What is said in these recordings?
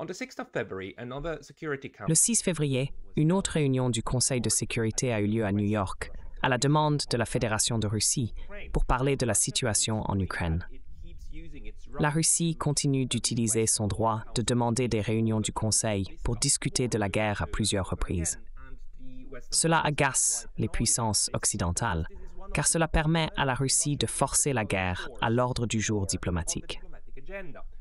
Le 6 février, une autre réunion du Conseil de sécurité a eu lieu à New York, à la demande de la Fédération de Russie, pour parler de la situation en Ukraine. La Russie continue d'utiliser son droit de demander des réunions du Conseil pour discuter de la guerre à plusieurs reprises. Cela agace les puissances occidentales, car cela permet à la Russie de forcer la guerre à l'ordre du jour diplomatique.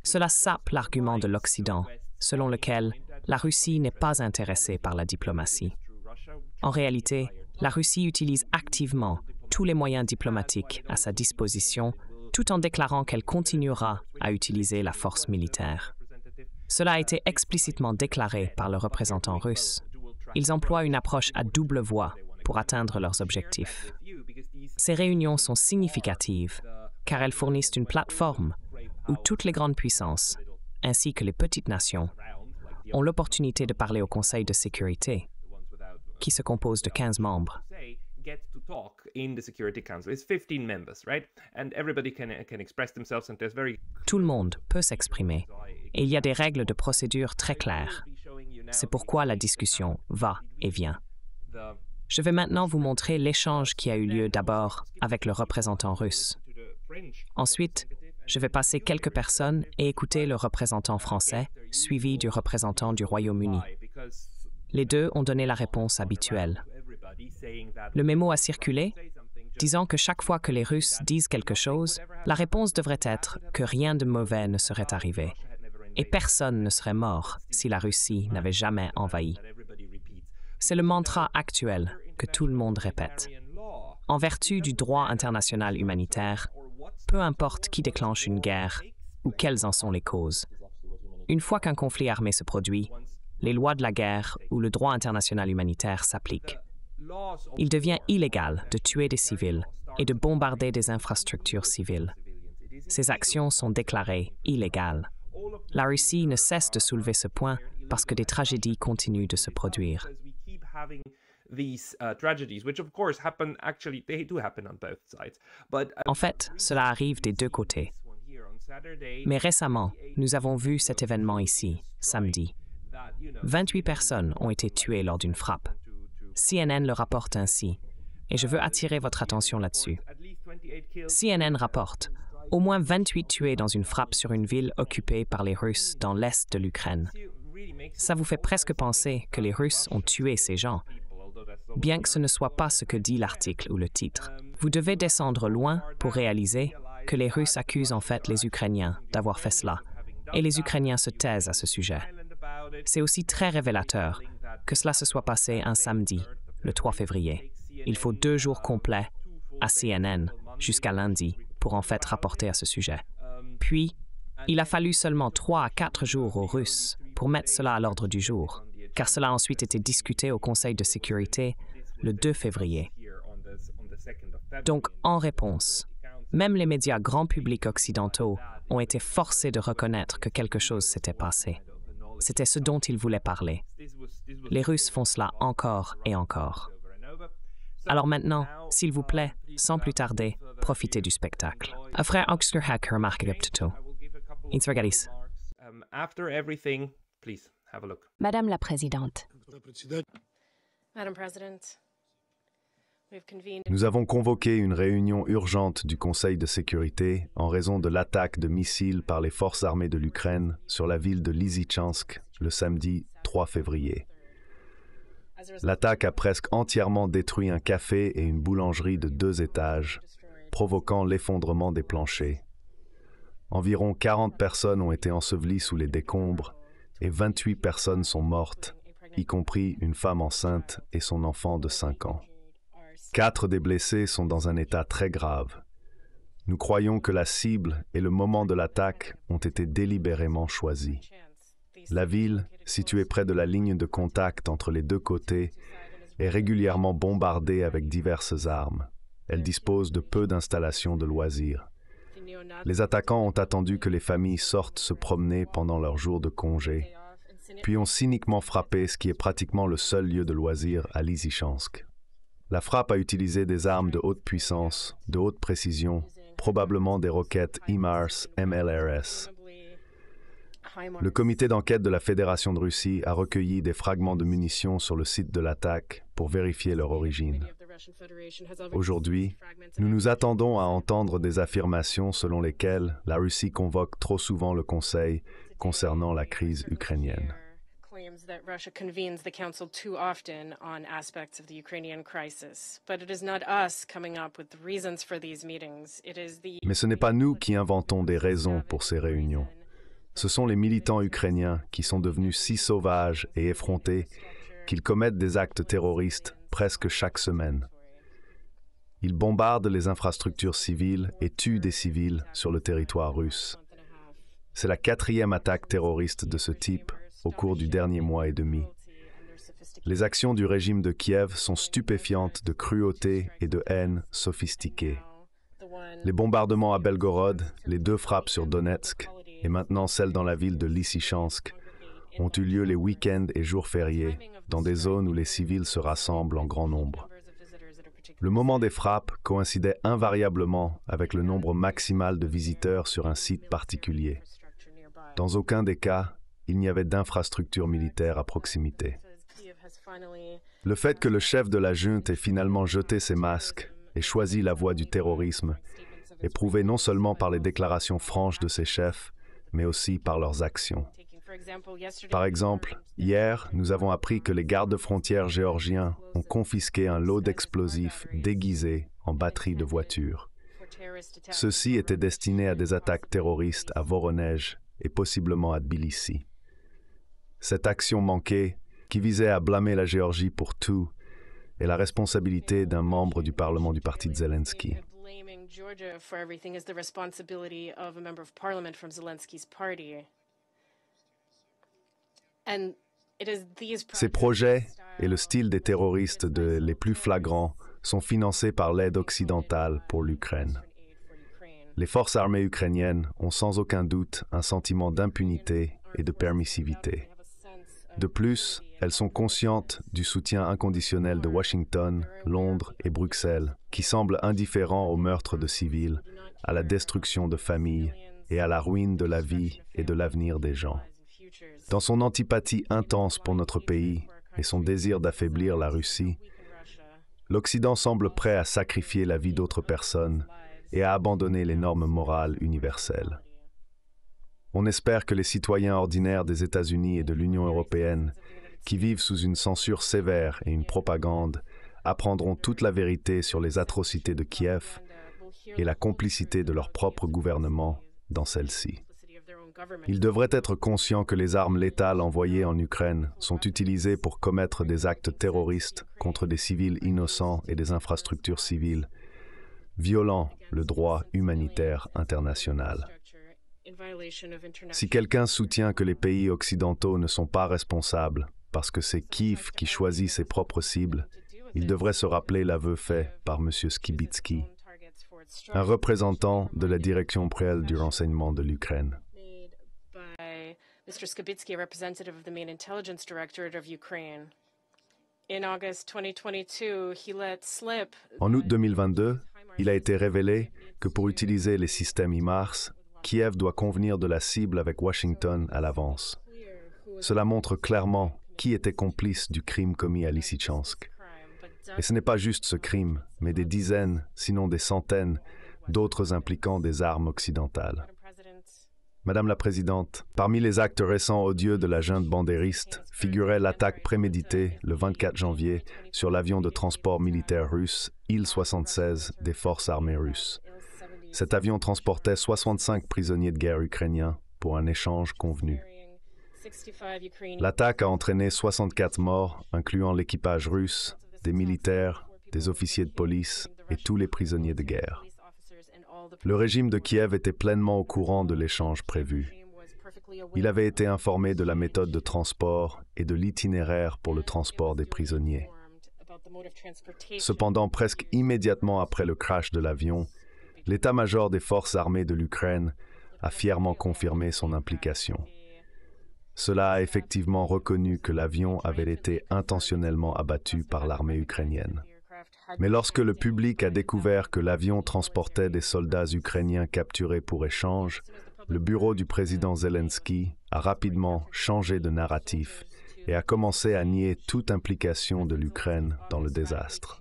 Cela sape l'argument de l'Occident selon lequel la Russie n'est pas intéressée par la diplomatie. En réalité, la Russie utilise activement tous les moyens diplomatiques à sa disposition tout en déclarant qu'elle continuera à utiliser la force militaire. Cela a été explicitement déclaré par le représentant russe. Ils emploient une approche à double voie pour atteindre leurs objectifs. Ces réunions sont significatives car elles fournissent une plateforme où toutes les grandes puissances ainsi que les petites nations, ont l'opportunité de parler au Conseil de sécurité, qui se compose de 15 membres. Tout le monde peut s'exprimer. Et il y a des règles de procédure très claires. C'est pourquoi la discussion va et vient. Je vais maintenant vous montrer l'échange qui a eu lieu d'abord avec le représentant russe. Ensuite, je vais passer quelques personnes et écouter le représentant français, suivi du représentant du Royaume-Uni. Les deux ont donné la réponse habituelle. Le mémo a circulé, disant que chaque fois que les Russes disent quelque chose, la réponse devrait être que rien de mauvais ne serait arrivé et personne ne serait mort si la Russie n'avait jamais envahi. C'est le mantra actuel que tout le monde répète. En vertu du droit international humanitaire, peu importe qui déclenche une guerre ou quelles en sont les causes. Une fois qu'un conflit armé se produit, les lois de la guerre ou le droit international humanitaire s'appliquent. Il devient illégal de tuer des civils et de bombarder des infrastructures civiles. Ces actions sont déclarées illégales. La Russie ne cesse de soulever ce point parce que des tragédies continuent de se produire en fait, cela arrive des deux côtés. Mais récemment, nous avons vu cet événement ici, samedi. 28 personnes ont été tuées lors d'une frappe. CNN le rapporte ainsi, et je veux attirer votre attention là-dessus. CNN rapporte au moins 28 tués dans une frappe sur une ville occupée par les Russes dans l'est de l'Ukraine. Ça vous fait presque penser que les Russes ont tué ces gens, bien que ce ne soit pas ce que dit l'article ou le titre. Vous devez descendre loin pour réaliser que les Russes accusent en fait les Ukrainiens d'avoir fait cela, et les Ukrainiens se taisent à ce sujet. C'est aussi très révélateur que cela se soit passé un samedi, le 3 février. Il faut deux jours complets à CNN jusqu'à lundi pour en fait rapporter à ce sujet. Puis, il a fallu seulement trois à quatre jours aux Russes pour mettre cela à l'ordre du jour car cela a ensuite été discuté au Conseil de sécurité le 2 février. Donc, en réponse, même les médias grand public occidentaux ont été forcés de reconnaître que quelque chose s'était passé. C'était ce dont ils voulaient parler. Les Russes font cela encore et encore. Alors maintenant, s'il vous plaît, sans plus tarder, profitez du spectacle. frère Oxker Madame la Présidente. Nous avons convoqué une réunion urgente du Conseil de sécurité en raison de l'attaque de missiles par les forces armées de l'Ukraine sur la ville de Lysychansk le samedi 3 février. L'attaque a presque entièrement détruit un café et une boulangerie de deux étages, provoquant l'effondrement des planchers. Environ 40 personnes ont été ensevelies sous les décombres et 28 personnes sont mortes, y compris une femme enceinte et son enfant de 5 ans. Quatre des blessés sont dans un état très grave. Nous croyons que la cible et le moment de l'attaque ont été délibérément choisis. La ville, située près de la ligne de contact entre les deux côtés, est régulièrement bombardée avec diverses armes. Elle dispose de peu d'installations de loisirs. Les attaquants ont attendu que les familles sortent se promener pendant leurs jours de congé, puis ont cyniquement frappé ce qui est pratiquement le seul lieu de loisir à Lizychansk. La frappe a utilisé des armes de haute puissance, de haute précision, probablement des roquettes imars MLRS. Le comité d'enquête de la Fédération de Russie a recueilli des fragments de munitions sur le site de l'attaque pour vérifier leur origine. Aujourd'hui, nous nous attendons à entendre des affirmations selon lesquelles la Russie convoque trop souvent le Conseil concernant la crise ukrainienne. Mais ce n'est pas nous qui inventons des raisons pour ces réunions. Ce sont les militants ukrainiens qui sont devenus si sauvages et effrontés qu'ils commettent des actes terroristes presque chaque semaine. Ils bombardent les infrastructures civiles et tuent des civils sur le territoire russe. C'est la quatrième attaque terroriste de ce type au cours du dernier mois et demi. Les actions du régime de Kiev sont stupéfiantes de cruauté et de haine sophistiquées. Les bombardements à Belgorod, les deux frappes sur Donetsk et maintenant celles dans la ville de Lysychansk ont eu lieu les week-ends et jours fériés, dans des zones où les civils se rassemblent en grand nombre. Le moment des frappes coïncidait invariablement avec le nombre maximal de visiteurs sur un site particulier. Dans aucun des cas, il n'y avait d'infrastructure militaire à proximité. Le fait que le chef de la junte ait finalement jeté ses masques et choisi la voie du terrorisme est prouvé non seulement par les déclarations franches de ses chefs, mais aussi par leurs actions. Par exemple, hier, nous avons appris que les gardes frontières géorgiens ont confisqué un lot d'explosifs déguisés en batteries de voitures. Ceux-ci étaient destinés à des attaques terroristes à Voronej et possiblement à Tbilissi. Cette action manquée, qui visait à blâmer la Géorgie pour tout, est la responsabilité d'un membre du Parlement du parti de Zelensky. Ces projets et le style des terroristes les plus flagrants sont financés par l'aide occidentale pour l'Ukraine. Les forces armées ukrainiennes ont sans aucun doute un sentiment d'impunité et de permissivité. De plus, elles sont conscientes du soutien inconditionnel de Washington, Londres et Bruxelles, qui semblent indifférents aux meurtres de civils, à la destruction de familles et à la ruine de la vie et de l'avenir des gens. Dans son antipathie intense pour notre pays et son désir d'affaiblir la Russie, l'Occident semble prêt à sacrifier la vie d'autres personnes et à abandonner les normes morales universelles. On espère que les citoyens ordinaires des États-Unis et de l'Union européenne, qui vivent sous une censure sévère et une propagande, apprendront toute la vérité sur les atrocités de Kiev et la complicité de leur propre gouvernement dans celle-ci. Il devrait être conscient que les armes létales envoyées en Ukraine sont utilisées pour commettre des actes terroristes contre des civils innocents et des infrastructures civiles, violant le droit humanitaire international. Si quelqu'un soutient que les pays occidentaux ne sont pas responsables parce que c'est Kiev qui choisit ses propres cibles, il devrait se rappeler l'aveu fait par M. Skibitsky, un représentant de la direction préelle du renseignement de l'Ukraine. En août 2022, il a été révélé que pour utiliser les systèmes IMARS, Kiev doit convenir de la cible avec Washington à l'avance. Cela montre clairement qui était complice du crime commis à Lysychansk. Et ce n'est pas juste ce crime, mais des dizaines, sinon des centaines, d'autres impliquant des armes occidentales. Madame la Présidente, parmi les actes récents odieux de la junte bandériste figurait l'attaque préméditée le 24 janvier sur l'avion de transport militaire russe Il-76 des forces armées russes. Cet avion transportait 65 prisonniers de guerre ukrainiens pour un échange convenu. L'attaque a entraîné 64 morts, incluant l'équipage russe, des militaires, des officiers de police et tous les prisonniers de guerre. Le régime de Kiev était pleinement au courant de l'échange prévu. Il avait été informé de la méthode de transport et de l'itinéraire pour le transport des prisonniers. Cependant, presque immédiatement après le crash de l'avion, l'état-major des forces armées de l'Ukraine a fièrement confirmé son implication. Cela a effectivement reconnu que l'avion avait été intentionnellement abattu par l'armée ukrainienne. Mais lorsque le public a découvert que l'avion transportait des soldats ukrainiens capturés pour échange, le bureau du président Zelensky a rapidement changé de narratif et a commencé à nier toute implication de l'Ukraine dans le désastre.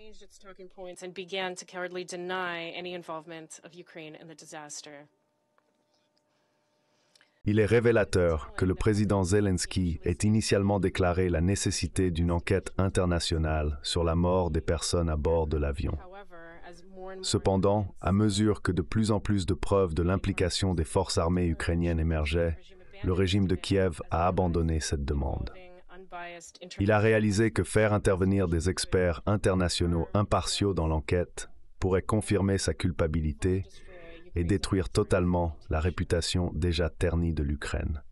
Il est révélateur que le président Zelensky ait initialement déclaré la nécessité d'une enquête internationale sur la mort des personnes à bord de l'avion. Cependant, à mesure que de plus en plus de preuves de l'implication des forces armées ukrainiennes émergeaient, le régime de Kiev a abandonné cette demande. Il a réalisé que faire intervenir des experts internationaux impartiaux dans l'enquête pourrait confirmer sa culpabilité et détruire totalement la réputation déjà ternie de l'Ukraine.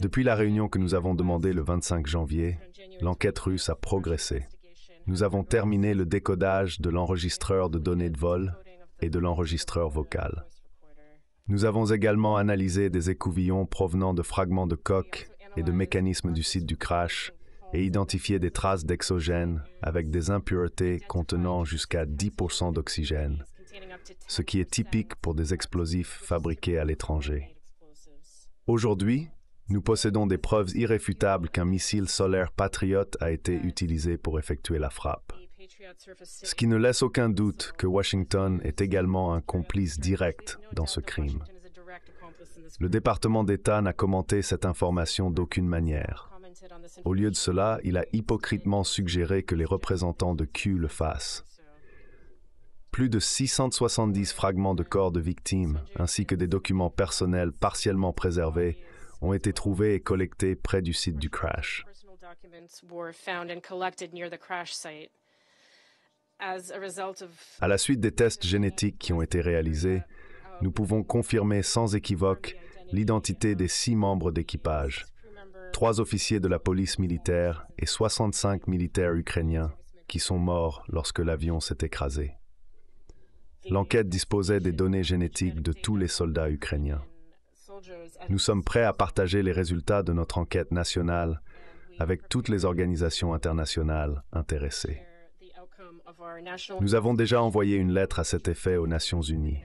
Depuis la réunion que nous avons demandée le 25 janvier, l'enquête russe a progressé. Nous avons terminé le décodage de l'enregistreur de données de vol et de l'enregistreur vocal. Nous avons également analysé des écouvillons provenant de fragments de coque et de mécanismes du site du crash et identifié des traces d'exogène avec des impuretés contenant jusqu'à 10% d'oxygène ce qui est typique pour des explosifs fabriqués à l'étranger. Aujourd'hui, nous possédons des preuves irréfutables qu'un missile solaire Patriot a été utilisé pour effectuer la frappe. Ce qui ne laisse aucun doute que Washington est également un complice direct dans ce crime. Le département d'État n'a commenté cette information d'aucune manière. Au lieu de cela, il a hypocritement suggéré que les représentants de Q le fassent plus de 670 fragments de corps de victimes, ainsi que des documents personnels partiellement préservés, ont été trouvés et collectés près du site du crash. À la suite des tests génétiques qui ont été réalisés, nous pouvons confirmer sans équivoque l'identité des six membres d'équipage, trois officiers de la police militaire et 65 militaires ukrainiens qui sont morts lorsque l'avion s'est écrasé. L'enquête disposait des données génétiques de tous les soldats ukrainiens. Nous sommes prêts à partager les résultats de notre enquête nationale avec toutes les organisations internationales intéressées. Nous avons déjà envoyé une lettre à cet effet aux Nations Unies.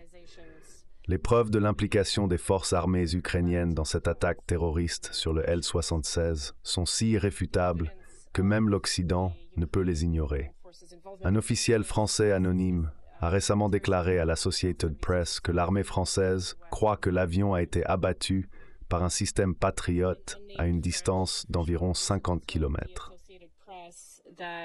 Les preuves de l'implication des forces armées ukrainiennes dans cette attaque terroriste sur le L-76 sont si irréfutables que même l'Occident ne peut les ignorer. Un officiel français anonyme a récemment déclaré à l'Associated Press que l'armée française croit que l'avion a été abattu par un système patriote à une distance d'environ 50 km.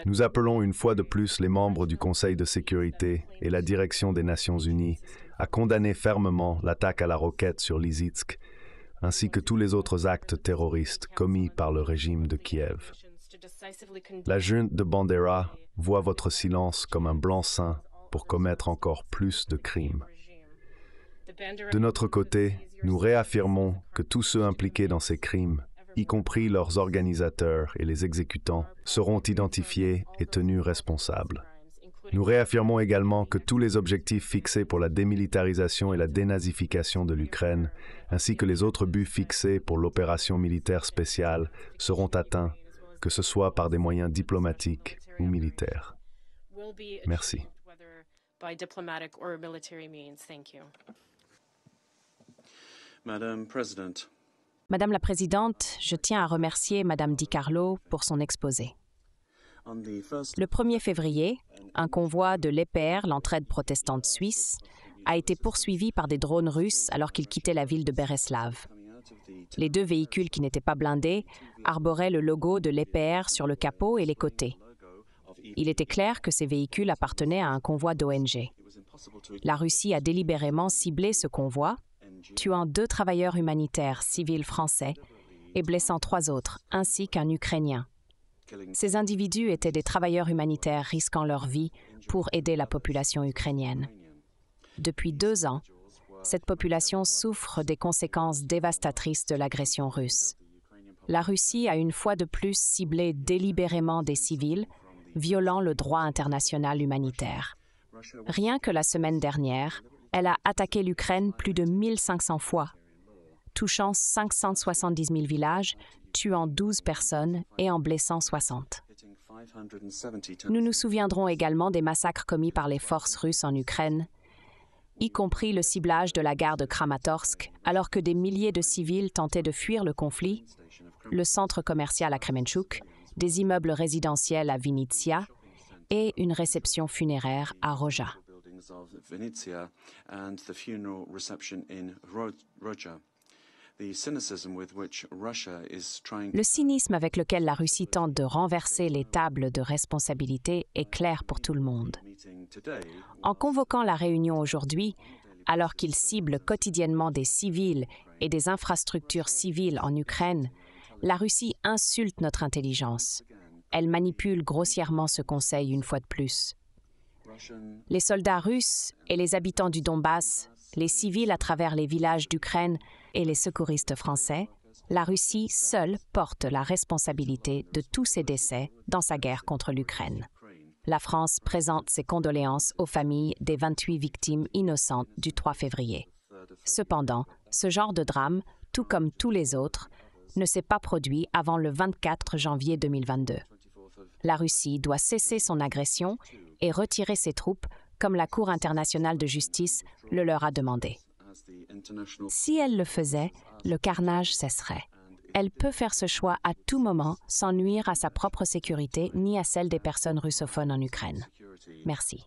Nous appelons une fois de plus les membres du Conseil de sécurité et la direction des Nations Unies à condamner fermement l'attaque à la roquette sur Lizitsk, ainsi que tous les autres actes terroristes commis par le régime de Kiev. La junte de Bandera voit votre silence comme un blanc-seing pour commettre encore plus de crimes. De notre côté, nous réaffirmons que tous ceux impliqués dans ces crimes, y compris leurs organisateurs et les exécutants, seront identifiés et tenus responsables. Nous réaffirmons également que tous les objectifs fixés pour la démilitarisation et la dénazification de l'Ukraine, ainsi que les autres buts fixés pour l'opération militaire spéciale, seront atteints, que ce soit par des moyens diplomatiques ou militaires. Merci by diplomatic or military means. Thank you. Madame, Madame la Présidente, je tiens à remercier Madame Di Carlo pour son exposé. Le 1er février, un convoi de l'EPR, l'entraide protestante suisse, a été poursuivi par des drones russes alors qu'il quittait la ville de Bereslav. Les deux véhicules qui n'étaient pas blindés arboraient le logo de l'EPR sur le capot et les côtés. Il était clair que ces véhicules appartenaient à un convoi d'ONG. La Russie a délibérément ciblé ce convoi, tuant deux travailleurs humanitaires civils français et blessant trois autres, ainsi qu'un Ukrainien. Ces individus étaient des travailleurs humanitaires risquant leur vie pour aider la population ukrainienne. Depuis deux ans, cette population souffre des conséquences dévastatrices de l'agression russe. La Russie a une fois de plus ciblé délibérément des civils violant le droit international humanitaire. Rien que la semaine dernière, elle a attaqué l'Ukraine plus de 1500 fois, touchant 570 000 villages, tuant 12 personnes et en blessant 60. Nous nous souviendrons également des massacres commis par les forces russes en Ukraine, y compris le ciblage de la gare de Kramatorsk, alors que des milliers de civils tentaient de fuir le conflit, le centre commercial à Kremenchuk des immeubles résidentiels à Vinitia et une réception funéraire à Roja. Le cynisme avec lequel la Russie tente de renverser les tables de responsabilité est clair pour tout le monde. En convoquant la réunion aujourd'hui, alors qu'il cible quotidiennement des civils et des infrastructures civiles en Ukraine, la Russie insulte notre intelligence. Elle manipule grossièrement ce Conseil une fois de plus. Les soldats russes et les habitants du Donbass, les civils à travers les villages d'Ukraine et les secouristes français, la Russie seule porte la responsabilité de tous ces décès dans sa guerre contre l'Ukraine. La France présente ses condoléances aux familles des 28 victimes innocentes du 3 février. Cependant, ce genre de drame, tout comme tous les autres, ne s'est pas produit avant le 24 janvier 2022. La Russie doit cesser son agression et retirer ses troupes comme la Cour internationale de justice le leur a demandé. Si elle le faisait, le carnage cesserait. Elle peut faire ce choix à tout moment sans nuire à sa propre sécurité ni à celle des personnes russophones en Ukraine. Merci.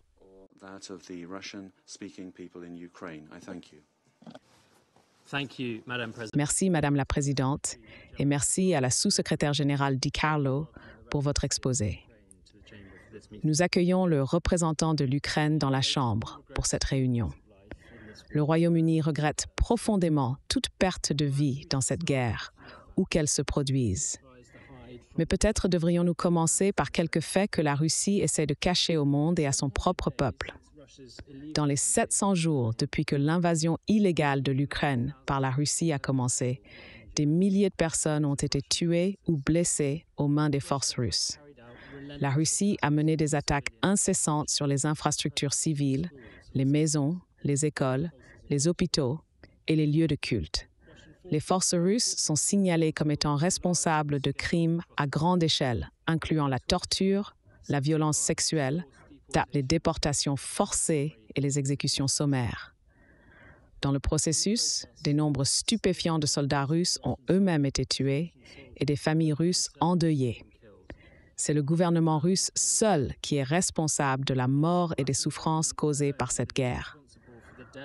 Merci, Madame la Présidente, et merci à la sous-secrétaire générale Di Carlo pour votre exposé. Nous accueillons le représentant de l'Ukraine dans la Chambre pour cette réunion. Le Royaume-Uni regrette profondément toute perte de vie dans cette guerre, où qu'elle se produise. Mais peut-être devrions-nous commencer par quelques faits que la Russie essaie de cacher au monde et à son propre peuple dans les 700 jours depuis que l'invasion illégale de l'Ukraine par la Russie a commencé, des milliers de personnes ont été tuées ou blessées aux mains des forces russes. La Russie a mené des attaques incessantes sur les infrastructures civiles, les maisons, les écoles, les hôpitaux et les lieux de culte. Les forces russes sont signalées comme étant responsables de crimes à grande échelle, incluant la torture, la violence sexuelle, les déportations forcées et les exécutions sommaires. Dans le processus, des nombres stupéfiants de soldats russes ont eux-mêmes été tués et des familles russes endeuillées. C'est le gouvernement russe seul qui est responsable de la mort et des souffrances causées par cette guerre.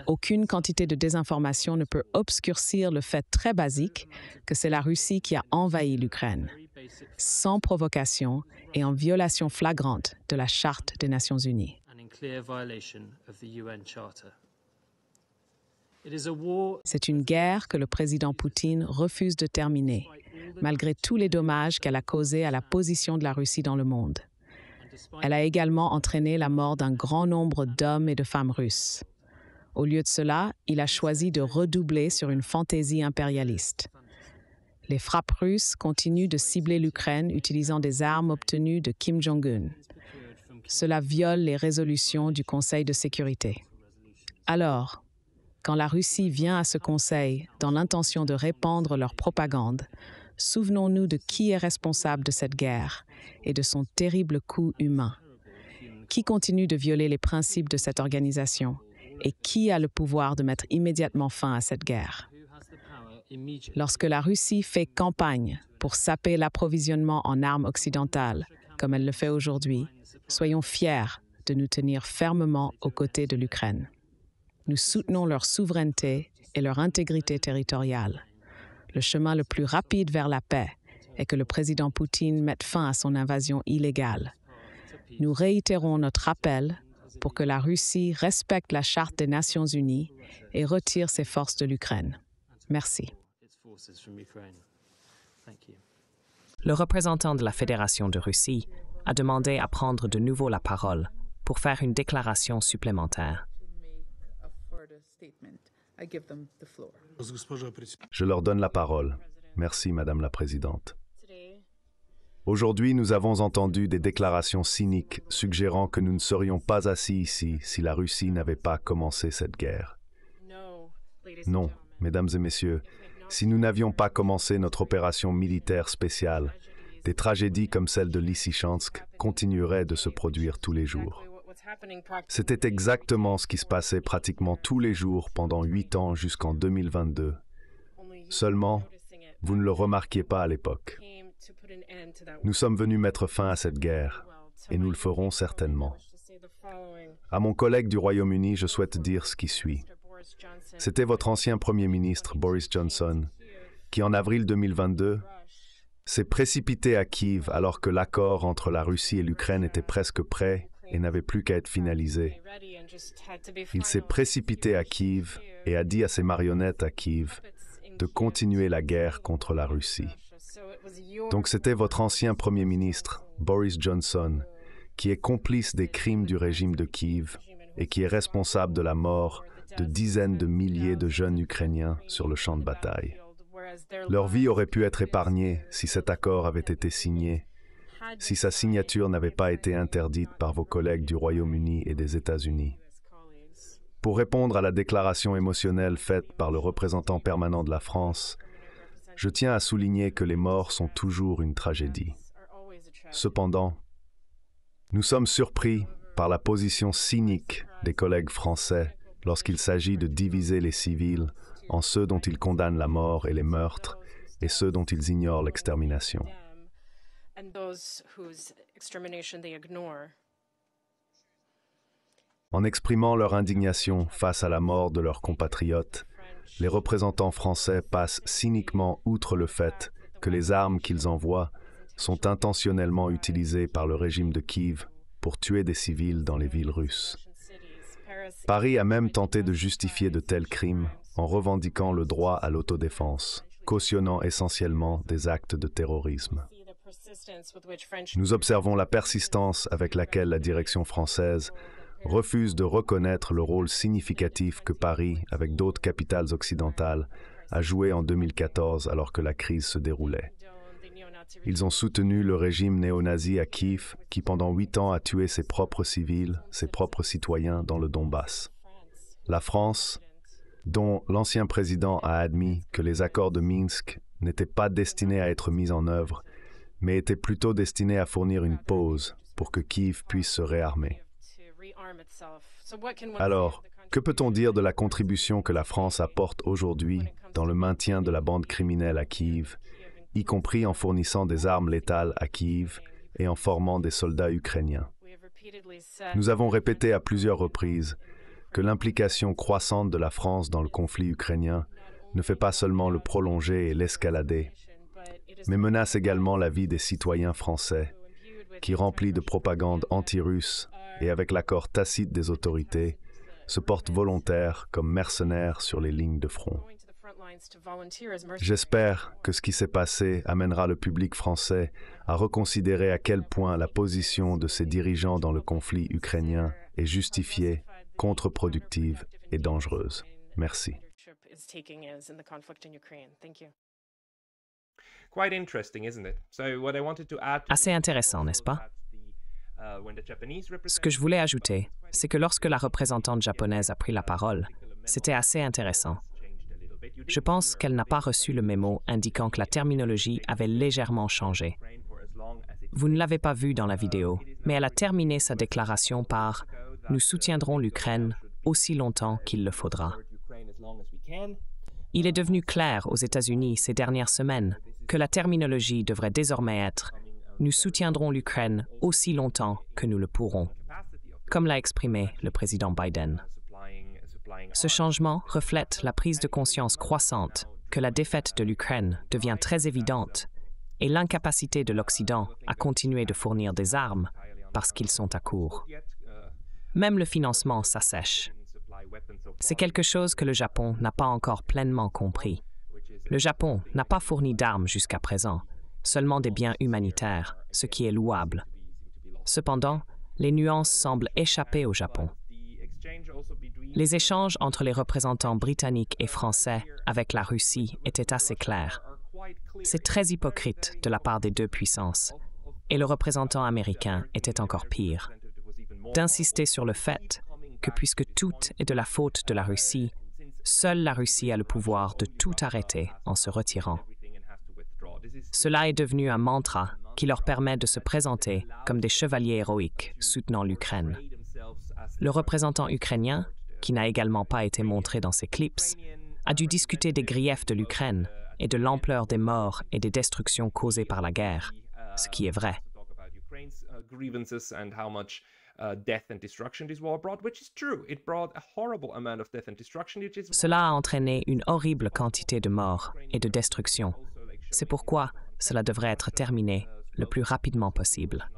Aucune quantité de désinformation ne peut obscurcir le fait très basique que c'est la Russie qui a envahi l'Ukraine sans provocation et en violation flagrante de la Charte des Nations Unies. C'est une guerre que le président Poutine refuse de terminer, malgré tous les dommages qu'elle a causés à la position de la Russie dans le monde. Elle a également entraîné la mort d'un grand nombre d'hommes et de femmes russes. Au lieu de cela, il a choisi de redoubler sur une fantaisie impérialiste les frappes russes continuent de cibler l'Ukraine utilisant des armes obtenues de Kim Jong-un. Cela viole les résolutions du Conseil de sécurité. Alors, quand la Russie vient à ce Conseil dans l'intention de répandre leur propagande, souvenons-nous de qui est responsable de cette guerre et de son terrible coût humain. Qui continue de violer les principes de cette organisation et qui a le pouvoir de mettre immédiatement fin à cette guerre Lorsque la Russie fait campagne pour saper l'approvisionnement en armes occidentales, comme elle le fait aujourd'hui, soyons fiers de nous tenir fermement aux côtés de l'Ukraine. Nous soutenons leur souveraineté et leur intégrité territoriale. Le chemin le plus rapide vers la paix est que le président Poutine mette fin à son invasion illégale. Nous réitérons notre appel pour que la Russie respecte la Charte des Nations Unies et retire ses forces de l'Ukraine. Merci. Le représentant de la Fédération de Russie a demandé à prendre de nouveau la parole pour faire une déclaration supplémentaire. Je leur donne la parole. Merci, Madame la Présidente. Aujourd'hui, nous avons entendu des déclarations cyniques suggérant que nous ne serions pas assis ici si la Russie n'avait pas commencé cette guerre. Non, mesdames et messieurs, si nous n'avions pas commencé notre opération militaire spéciale, des tragédies comme celle de Lysychansk continueraient de se produire tous les jours. C'était exactement ce qui se passait pratiquement tous les jours pendant huit ans jusqu'en 2022. Seulement, vous ne le remarquiez pas à l'époque. Nous sommes venus mettre fin à cette guerre, et nous le ferons certainement. À mon collègue du Royaume-Uni, je souhaite dire ce qui suit. C'était votre ancien Premier ministre, Boris Johnson, qui en avril 2022 s'est précipité à Kiev alors que l'accord entre la Russie et l'Ukraine était presque prêt et n'avait plus qu'à être finalisé. Il s'est précipité à Kiev et a dit à ses marionnettes à Kiev de continuer la guerre contre la Russie. Donc c'était votre ancien Premier ministre, Boris Johnson, qui est complice des crimes du régime de Kiev et qui est responsable de la mort de dizaines de milliers de jeunes Ukrainiens sur le champ de bataille. Leur vie aurait pu être épargnée si cet accord avait été signé, si sa signature n'avait pas été interdite par vos collègues du Royaume-Uni et des États-Unis. Pour répondre à la déclaration émotionnelle faite par le représentant permanent de la France, je tiens à souligner que les morts sont toujours une tragédie. Cependant, nous sommes surpris par la position cynique des collègues français lorsqu'il s'agit de diviser les civils en ceux dont ils condamnent la mort et les meurtres et ceux dont ils ignorent l'extermination. En exprimant leur indignation face à la mort de leurs compatriotes, les représentants français passent cyniquement outre le fait que les armes qu'ils envoient sont intentionnellement utilisées par le régime de Kiev pour tuer des civils dans les villes russes. Paris a même tenté de justifier de tels crimes en revendiquant le droit à l'autodéfense, cautionnant essentiellement des actes de terrorisme. Nous observons la persistance avec laquelle la direction française refuse de reconnaître le rôle significatif que Paris, avec d'autres capitales occidentales, a joué en 2014 alors que la crise se déroulait. Ils ont soutenu le régime néo-nazi à Kiev qui pendant huit ans a tué ses propres civils, ses propres citoyens dans le Donbass. La France, dont l'ancien président a admis que les accords de Minsk n'étaient pas destinés à être mis en œuvre, mais étaient plutôt destinés à fournir une pause pour que Kiev puisse se réarmer. Alors, que peut-on dire de la contribution que la France apporte aujourd'hui dans le maintien de la bande criminelle à Kiev y compris en fournissant des armes létales à Kiev et en formant des soldats ukrainiens. Nous avons répété à plusieurs reprises que l'implication croissante de la France dans le conflit ukrainien ne fait pas seulement le prolonger et l'escalader, mais menace également la vie des citoyens français, qui, remplis de propagande anti-russe et avec l'accord tacite des autorités, se portent volontaires comme mercenaires sur les lignes de front. J'espère que ce qui s'est passé amènera le public français à reconsidérer à quel point la position de ses dirigeants dans le conflit ukrainien est justifiée, contre-productive et dangereuse. Merci. Assez intéressant, n'est-ce pas? Uh, ce que je voulais ajouter, c'est que lorsque la représentante japonaise a pris la parole, c'était assez intéressant. Je pense qu'elle n'a pas reçu le mémo indiquant que la terminologie avait légèrement changé. Vous ne l'avez pas vu dans la vidéo, mais elle a terminé sa déclaration par ⁇ Nous soutiendrons l'Ukraine aussi longtemps qu'il le faudra ⁇ Il est devenu clair aux États-Unis ces dernières semaines que la terminologie devrait désormais être ⁇ Nous soutiendrons l'Ukraine aussi longtemps que nous le pourrons ⁇ comme l'a exprimé le président Biden. Ce changement reflète la prise de conscience croissante que la défaite de l'Ukraine devient très évidente et l'incapacité de l'Occident à continuer de fournir des armes parce qu'ils sont à court. Même le financement s'assèche. C'est quelque chose que le Japon n'a pas encore pleinement compris. Le Japon n'a pas fourni d'armes jusqu'à présent, seulement des biens humanitaires, ce qui est louable. Cependant, les nuances semblent échapper au Japon. Les échanges entre les représentants britanniques et français avec la Russie étaient assez clairs. C'est très hypocrite de la part des deux puissances, et le représentant américain était encore pire, d'insister sur le fait que puisque tout est de la faute de la Russie, seule la Russie a le pouvoir de tout arrêter en se retirant. Cela est devenu un mantra qui leur permet de se présenter comme des chevaliers héroïques soutenant l'Ukraine le représentant ukrainien, qui n'a également pas été montré dans ces clips, a dû discuter des griefs de l'Ukraine et de l'ampleur des morts et des destructions causées par la guerre, ce qui est vrai. Cela a entraîné une horrible quantité de morts et de destructions. C'est pourquoi cela devrait être terminé le plus rapidement possible.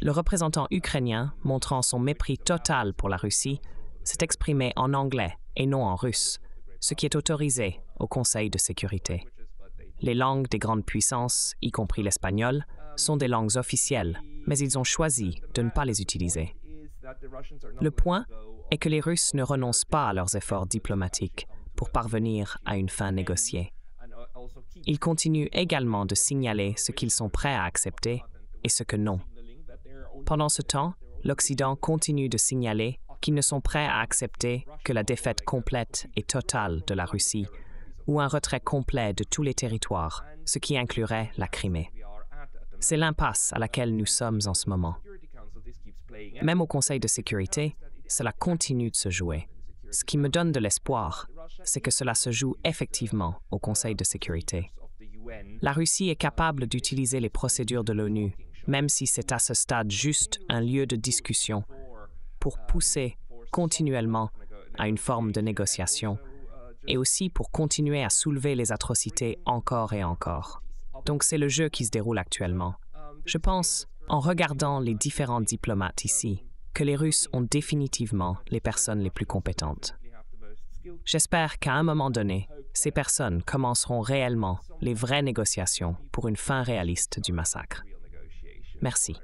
Le représentant ukrainien, montrant son mépris total pour la Russie, s'est exprimé en anglais et non en russe, ce qui est autorisé au Conseil de sécurité. Les langues des grandes puissances, y compris l'espagnol, sont des langues officielles, mais ils ont choisi de ne pas les utiliser. Le point est que les Russes ne renoncent pas à leurs efforts diplomatiques pour parvenir à une fin négociée. Ils continuent également de signaler ce qu'ils sont prêts à accepter et ce que non. Pendant ce temps, l'Occident continue de signaler qu'ils ne sont prêts à accepter que la défaite complète et totale de la Russie ou un retrait complet de tous les territoires, ce qui inclurait la Crimée. C'est l'impasse à laquelle nous sommes en ce moment. Même au Conseil de sécurité, cela continue de se jouer. Ce qui me donne de l'espoir, c'est que cela se joue effectivement au Conseil de sécurité. La Russie est capable d'utiliser les procédures de l'ONU même si c'est à ce stade juste un lieu de discussion, pour pousser continuellement à une forme de négociation et aussi pour continuer à soulever les atrocités encore et encore. Donc c'est le jeu qui se déroule actuellement. Je pense, en regardant les différents diplomates ici, que les Russes ont définitivement les personnes les plus compétentes. J'espère qu'à un moment donné, ces personnes commenceront réellement les vraies négociations pour une fin réaliste du massacre. Merci.